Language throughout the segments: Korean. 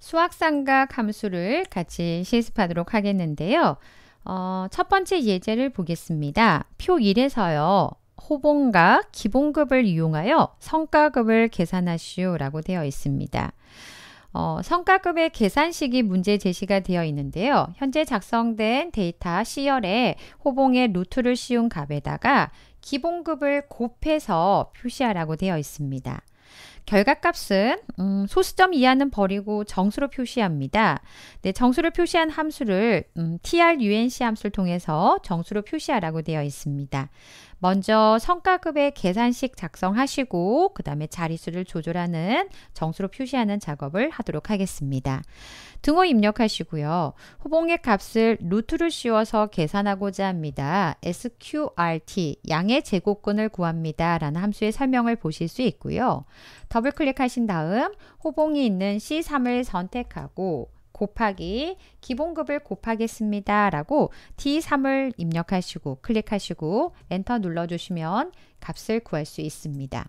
수학상과 함수를 같이 실습하도록 하겠는데요. 어, 첫 번째 예제를 보겠습니다. 표 1에서요. 호봉과 기본급을 이용하여 성과급을 계산하시오라고 되어 있습니다. 어, 성과급의 계산식이 문제 제시가 되어 있는데요. 현재 작성된 데이터 C열에 호봉의 루트를 씌운 값에다가 기본급을 곱해서 표시하라고 되어 있습니다. 결과값은 음, 소수점 이하는 버리고 정수로 표시합니다. 네, 정수를 표시한 함수를 음, trunc 함수를 통해서 정수로 표시하라고 되어 있습니다. 먼저 성과급의 계산식 작성하시고 그 다음에 자릿수를 조절하는 정수로 표시하는 작업을 하도록 하겠습니다. 등호 입력하시고요. 호봉의 값을 루트를 씌워서 계산하고자 합니다. sqrt 양의 제곱근을 구합니다. 라는 함수의 설명을 보실 수 있고요. 더 더블 클릭하신 다음 호봉이 있는 C3을 선택하고 곱하기 기본급을 곱하겠습니다 라고 D3을 입력하시고 클릭하시고 엔터 눌러주시면 값을 구할 수 있습니다.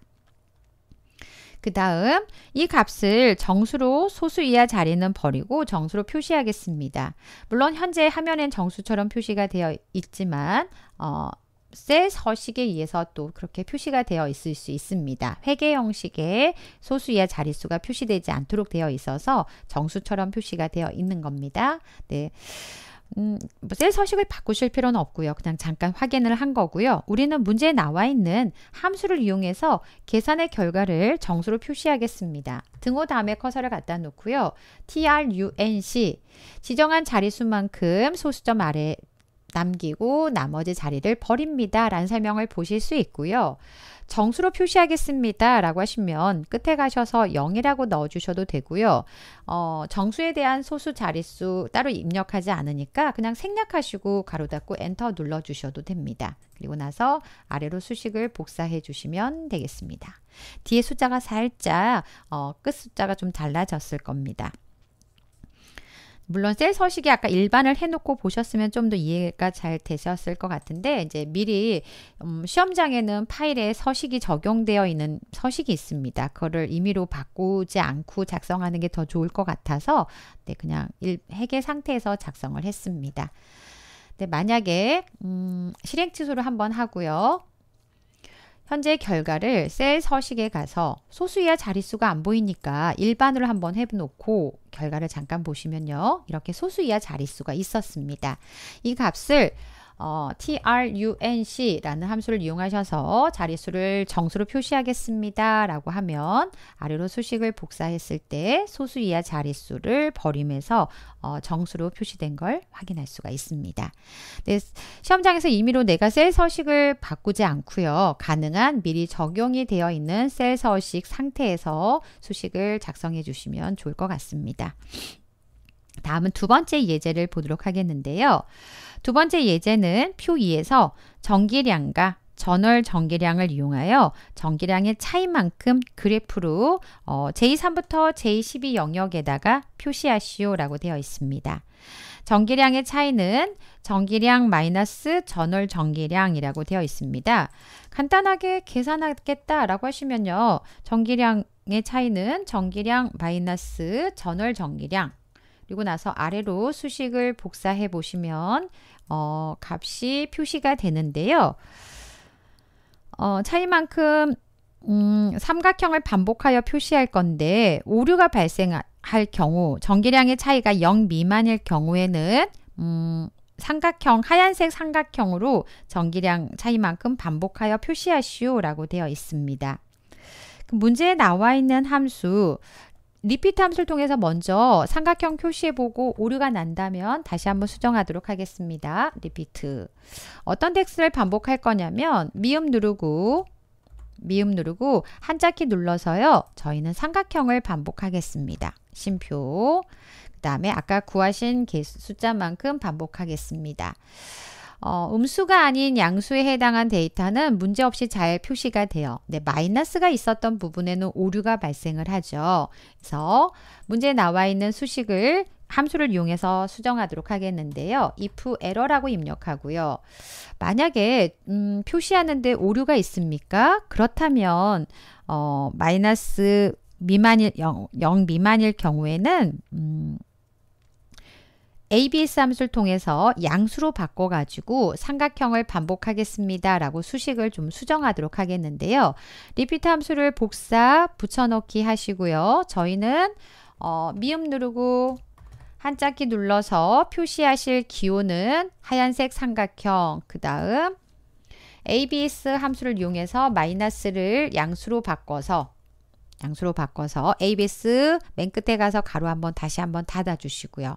그 다음 이 값을 정수로 소수 이하 자리는 버리고 정수로 표시하겠습니다. 물론 현재 화면엔 정수처럼 표시가 되어 있지만 어, 세 서식에 의해서 또 그렇게 표시가 되어 있을 수 있습니다. 회계 형식의 소수 이하 자릿수가 표시되지 않도록 되어 있어서 정수처럼 표시가 되어 있는 겁니다. 네. 음, 셀 뭐 서식을 바꾸실 필요는 없고요. 그냥 잠깐 확인을 한 거고요. 우리는 문제에 나와 있는 함수를 이용해서 계산의 결과를 정수로 표시하겠습니다. 등호 다음에 커서를 갖다 놓고요. trunc 지정한 자릿수만큼 소수점 아래 남기고 나머지 자리를 버립니다. 라는 설명을 보실 수 있고요. 정수로 표시하겠습니다. 라고 하시면 끝에 가셔서 0이라고 넣어주셔도 되고요. 어, 정수에 대한 소수 자릿수 따로 입력하지 않으니까 그냥 생략하시고 가로 닫고 엔터 눌러주셔도 됩니다. 그리고 나서 아래로 수식을 복사해 주시면 되겠습니다. 뒤에 숫자가 살짝 어, 끝 숫자가 좀 달라졌을 겁니다. 물론 셀 서식이 아까 일반을 해놓고 보셨으면 좀 더 이해가 잘 되셨을 것 같은데 이제 미리 음, 시험장에는 파일에 서식이 적용되어 있는 서식이 있습니다. 그거를 임의로 바꾸지 않고 작성하는 게 더 좋을 것 같아서 네, 그냥 일, 핵계 상태에서 작성을 했습니다. 네, 만약에 음, 실행 취소를 한번 하고요. 현재 결과를 셀 서식에 가서 소수 이하 자릿수가 안 보이니까 일반으로 한번 해놓고 결과를 잠깐 보시면요. 이렇게 소수 이하 자릿수가 있었습니다. 이 값을 어, trunc라는 함수를 이용하셔서 자릿수를 정수로 표시하겠습니다. 라고 하면 아래로 수식을 복사했을 때 소수 이하 자릿수를 버림해서 어, 정수로 표시된 걸 확인할 수가 있습니다. 네, 시험장에서 임의로 내가 셀 서식을 바꾸지 않고요. 가능한 미리 적용이 되어 있는 셀 서식 상태에서 수식을 작성해 주시면 좋을 것 같습니다. 다음은 두 번째 예제를 보도록 하겠는데요. 두 번째 예제는 표 2에서 전기량과 전월 전기량을 이용하여 전기량의 차이만큼 그래프로 어, J3부터 J12 영역에다가 표시하시오라고 되어 있습니다. 전기량의 차이는 전기량 마이너스 전월 전기량이라고 되어 있습니다. 간단하게 계산하겠다라고 하시면요. 전기량의 차이는 전기량 마이너스 전월 전기량 그리고 나서 아래로 수식을 복사해 보시면 어, 값이 표시가 되는데요. 어, 차이만큼 음, 삼각형을 반복하여 표시할 건데 오류가 발생할 경우 전기량의 차이가 0 미만일 경우에는 음, 삼각형 하얀색 삼각형으로 전기량 차이만큼 반복하여 표시하시오 라고 되어 있습니다. 그 문제에 나와 있는 함수 리피트 함수를 통해서 먼저 삼각형 표시해보고 오류가 난다면 다시 한번 수정하도록 하겠습니다. 리피트 어떤 텍스트를 반복할 거냐면 미음 누르고 미음 누르고 한자키 눌러서요. 저희는 삼각형을 반복하겠습니다. 심표 그 다음에 아까 구하신 숫자만큼 반복하겠습니다. 어, 음수가 아닌 양수에 해당한 데이터는 문제없이 잘 표시가 돼요. 네, 마이너스가 있었던 부분에는 오류가 발생을 하죠. 그래서 문제에 나와 있는 수식을 함수를 이용해서 수정하도록 하겠는데요. if error라고 입력하고요. 만약에 음, 표시하는데 오류가 있습니까? 그렇다면 어, 마이너스 미만일 0, 0 미만일 경우에는 음, ABS 함수를 통해서 양수로 바꿔가지고 삼각형을 반복하겠습니다. 라고 수식을 좀 수정하도록 하겠는데요. 리피트 함수를 복사, 붙여넣기 하시고요. 저희는 어, 미음 누르고 한짝기 눌러서 표시하실 기호는 하얀색 삼각형, 그 다음 ABS 함수를 이용해서 마이너스를 양수로 바꿔서 양수로 바꿔서 ABS 맨 끝에 가서 가로 한번 다시 한번 닫아주시고요.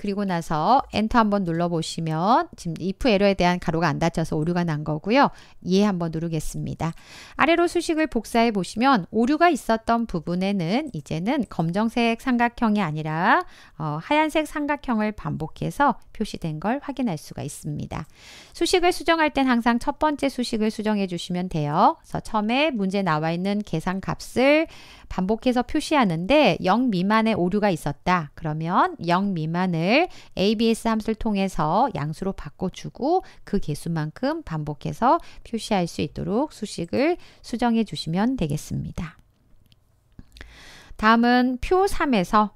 그리고 나서 엔터 한번 눌러보시면 지금 if 에러에 대한 가로가 안 닫혀서 오류가 난 거고요. 예 한번 누르겠습니다. 아래로 수식을 복사해 보시면 오류가 있었던 부분에는 이제는 검정색 삼각형이 아니라 어, 하얀색 삼각형을 반복해서 표시된 걸 확인할 수가 있습니다. 수식을 수정할 땐 항상 첫 번째 수식을 수정해 주시면 돼요. 그래서 처음에 문제 나와 있는 계산 값을 반복해서 표시하는데 0 미만의 오류가 있었다. 그러면 0 미만을 ABS 함수를 통해서 양수로 바꿔주고 그 개수만큼 반복해서 표시할 수 있도록 수식을 수정해 주시면 되겠습니다. 다음은 표 3에서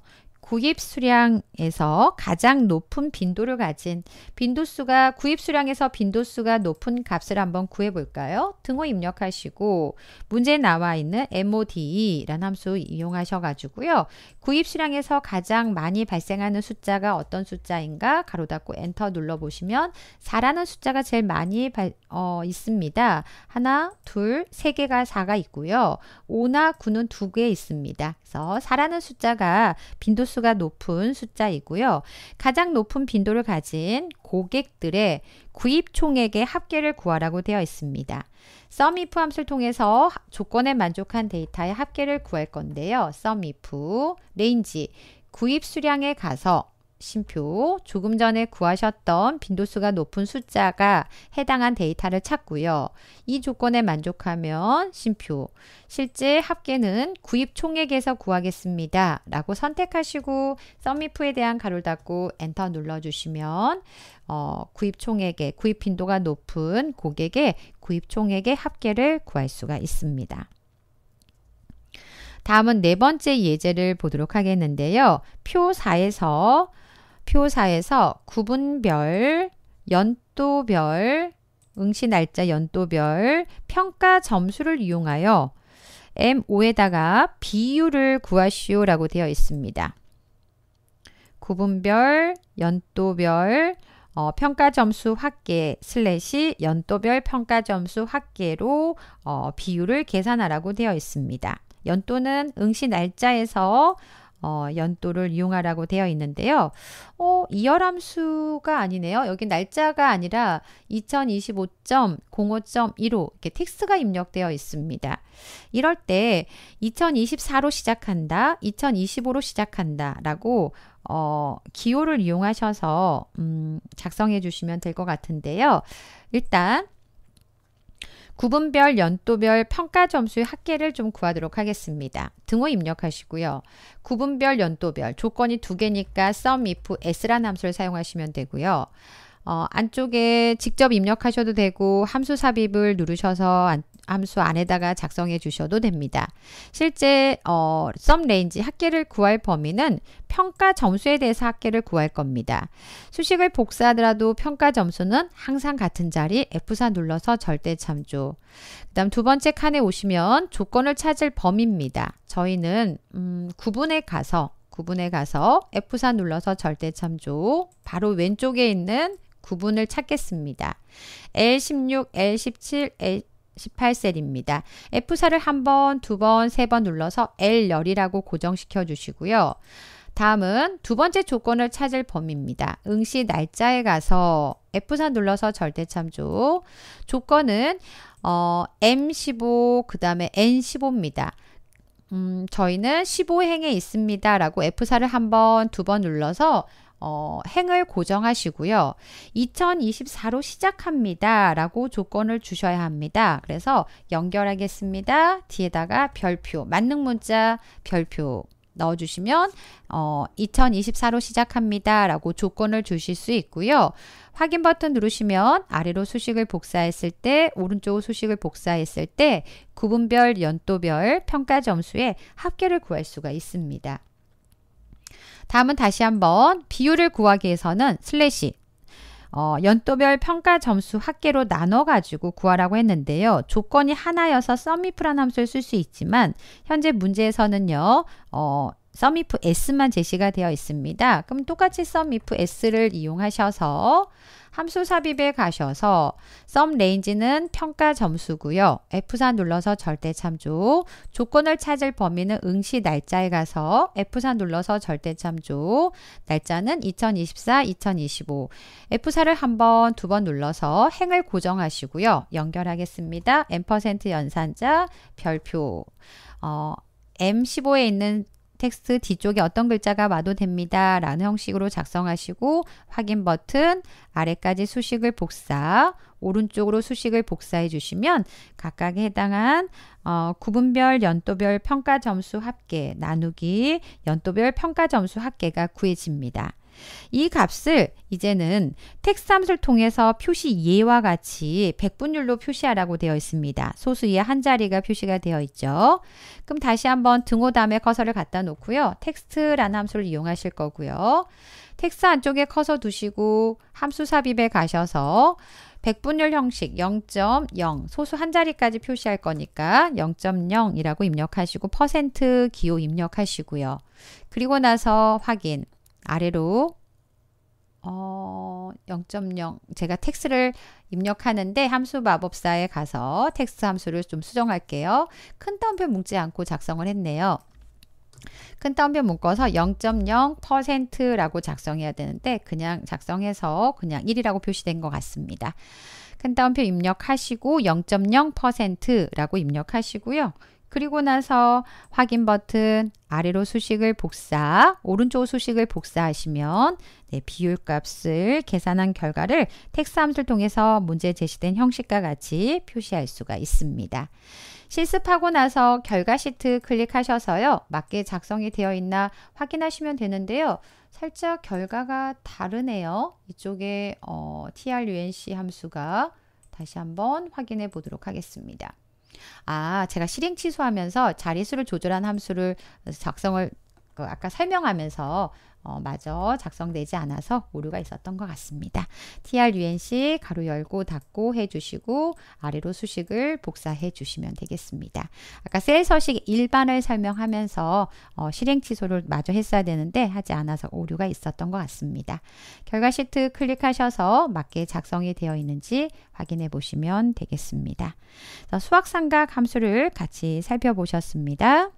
구입 수량에서 가장 높은 빈도를 가진 빈도수가 구입 수량에서 빈도수가 높은 값을 한번 구해 볼까요? 등호 입력하시고 문제에 나와 있는 MODE라는 함수 이용하셔 가지고요. 구입 수량에서 가장 많이 발생하는 숫자가 어떤 숫자인가 가로 닫고 엔터 눌러 보시면 4라는 숫자가 제일 많이 발, 어, 있습니다. 하나, 둘, 세 개가 4가 있고요. 5나 9는 두 개 있습니다. 그래서 4라는 숫자가 빈도수 수가 높은 숫자이고요. 가장 높은 빈도를 가진 고객들의 구입 총액의 합계를 구하라고 되어 있습니다. SUMIF 함수를 통해서 조건에 만족한 데이터의 합계를 구할 건데요. SUMIF, 레인지, 구입 수량에 가서 심표 조금 전에 구하셨던 빈도수가 높은 숫자가 해당한 데이터를 찾고요. 이 조건에 만족하면 심표 실제 합계는 구입 총액에서 구하겠습니다. 라고 선택하시고 썸미프에 대한 가로를 닫고 엔터 눌러주시면 어, 구입 총액에 구입 빈도가 높은 고객의 구입 총액의 합계를 구할 수가 있습니다. 다음은 네 번째 예제를 보도록 하겠는데요. 표 4에서 표사에서 구분별, 연도별, 응시 날짜 연도별, 평가 점수를 이용하여 M5에다가 비율을 구하시오라고 되어 있습니다. 구분별, 연도별, 어, 평가 점수 합계 슬래시 연도별 평가 점수 합계로 어, 비율을 계산하라고 되어 있습니다. 연도는 응시 날짜에서 어, 연도를 이용하라고 되어 있는데요. 어, 이열함수가 아니네요. 여기 날짜가 아니라 2025.05.15 이렇게 텍스가 입력되어 있습니다. 이럴 때 2024로 시작한다, 2025로 시작한다 라고 어, 기호를 이용하셔서 음, 작성해 주시면 될 것 같은데요. 일단 구분별, 연도별, 평가 점수의 합계를 좀 구하도록 하겠습니다. 등호 입력하시고요. 구분별, 연도별, 조건이 두 개니까 sum, if, s라는 함수를 사용하시면 되고요. 어, 안쪽에 직접 입력하셔도 되고 함수 삽입을 누르셔서 안, 함수 안에다가 작성해 주셔도 됩니다. 실제 어, 썸 레인지 합계를 구할 범위는 평가 점수에 대해서 합계를 구할 겁니다. 수식을 복사하더라도 평가 점수는 항상 같은 자리 F4 눌러서 절대 참조. 그 다음 두 번째 칸에 오시면 조건을 찾을 범위입니다. 저희는 음, 구분에 가서 구분에 가서 F4 눌러서 절대 참조 바로 왼쪽에 있는 구분을 찾겠습니다. L16, L17, L, 1 8 18셀입니다. F4를 한 번, 두 번, 세번 눌러서 L열이라고 고정시켜 주시고요. 다음은 두 번째 조건을 찾을 범위입니다. 응시 날짜에 가서 F4 눌러서 절대참조 조건은 어, M15 그 다음에 N15입니다. 음, 저희는 15행에 있습니다. 라고 F4를 한 번, 두번 눌러서 어, 행을 고정하시고요. 2024로 시작합니다. 라고 조건을 주셔야 합니다. 그래서 연결하겠습니다. 뒤에다가 별표, 만능 문자 별표 넣어주시면 어, 2024로 시작합니다. 라고 조건을 주실 수 있고요. 확인 버튼 누르시면 아래로 수식을 복사했을 때 오른쪽 수식을 복사했을 때 구분별, 연도별, 평가 점수에 합계를 구할 수가 있습니다. 다음은 다시 한번 비율을 구하기 위해서는 슬래시 어, 연도별 평가 점수 합계로 나눠가지고 구하라고 했는데요. 조건이 하나여서 썸미프란 함수를 쓸 수 있지만 현재 문제에서는요. 어, 썸이프 s만 제시가 되어 있습니다. 그럼 똑같이 썸이프 s를 이용하셔서 함수 삽입에 가셔서 썸 레인지는 평가 점수고요. F4 눌러서 절대 참조, 조건을 찾을 범위는 응시 날짜에 가서 F4 눌러서 절대 참조, 날짜는 2024, 2025. F4를 한 번, 두 번 눌러서 행을 고정하시고요. 연결하겠습니다. M% 연산자, 별표. 어, M15에 있는 텍스트 뒤쪽에 어떤 글자가 와도 됩니다. 라는 형식으로 작성하시고 확인 버튼 아래까지 수식을 복사 오른쪽으로 수식을 복사해 주시면 각각에 해당한 어, 구분별 연도별 평가 점수 합계 나누기 연도별 평가 점수 합계가 구해집니다. 이 값을 이제는 텍스함수를 통해서 표시 예와 같이 백분율로 표시하라고 되어 있습니다. 소수의 한 자리가 표시가 되어 있죠. 그럼 다시 한번 등호 다음에 커서를 갖다 놓고요. 텍스트라는 함수를 이용하실 거고요. 텍스 트 안쪽에 커서 두시고 함수 삽입에 가셔서 백분율 형식 0.0 소수 한 자리까지 표시할 거니까 0.0이라고 입력하시고 퍼센트 기호 입력하시고요. 그리고 나서 확인 아래로 어, 0.0 제가 텍스를 입력하는데 함수 마법사에 가서 텍스트 함수를 좀 수정할게요. 큰 따옴표 묶지 않고 작성을 했네요. 큰 따옴표 묶어서 0.0%라고 작성해야 되는데 그냥 작성해서 그냥 1이라고 표시된 것 같습니다. 큰 따옴표 입력하시고 0.0%라고 입력하시고요. 그리고 나서 확인 버튼 아래로 수식을 복사, 오른쪽 수식을 복사하시면 네, 비율 값을 계산한 결과를 텍스 함수를 통해서 문제에 제시된 형식과 같이 표시할 수가 있습니다. 실습하고 나서 결과 시트 클릭하셔서요. 맞게 작성이 되어 있나 확인하시면 되는데요. 살짝 결과가 다르네요. 이쪽에 어, trunc 함수가 다시 한번 확인해 보도록 하겠습니다. 아, 제가 실행 취소하면서 자릿수를 조절한 함수를 작성을 그 아까 설명하면서 어, 마저 작성되지 않아서 오류가 있었던 것 같습니다. trunc 가로 열고 닫고 해주시고 아래로 수식을 복사해 주시면 되겠습니다. 아까 셀 서식 일반을 설명하면서 어, 실행 취소를 마저 했어야 되는데 하지 않아서 오류가 있었던 것 같습니다. 결과 시트 클릭하셔서 맞게 작성이 되어 있는지 확인해 보시면 되겠습니다. 수학상과 함수를 같이 살펴보셨습니다.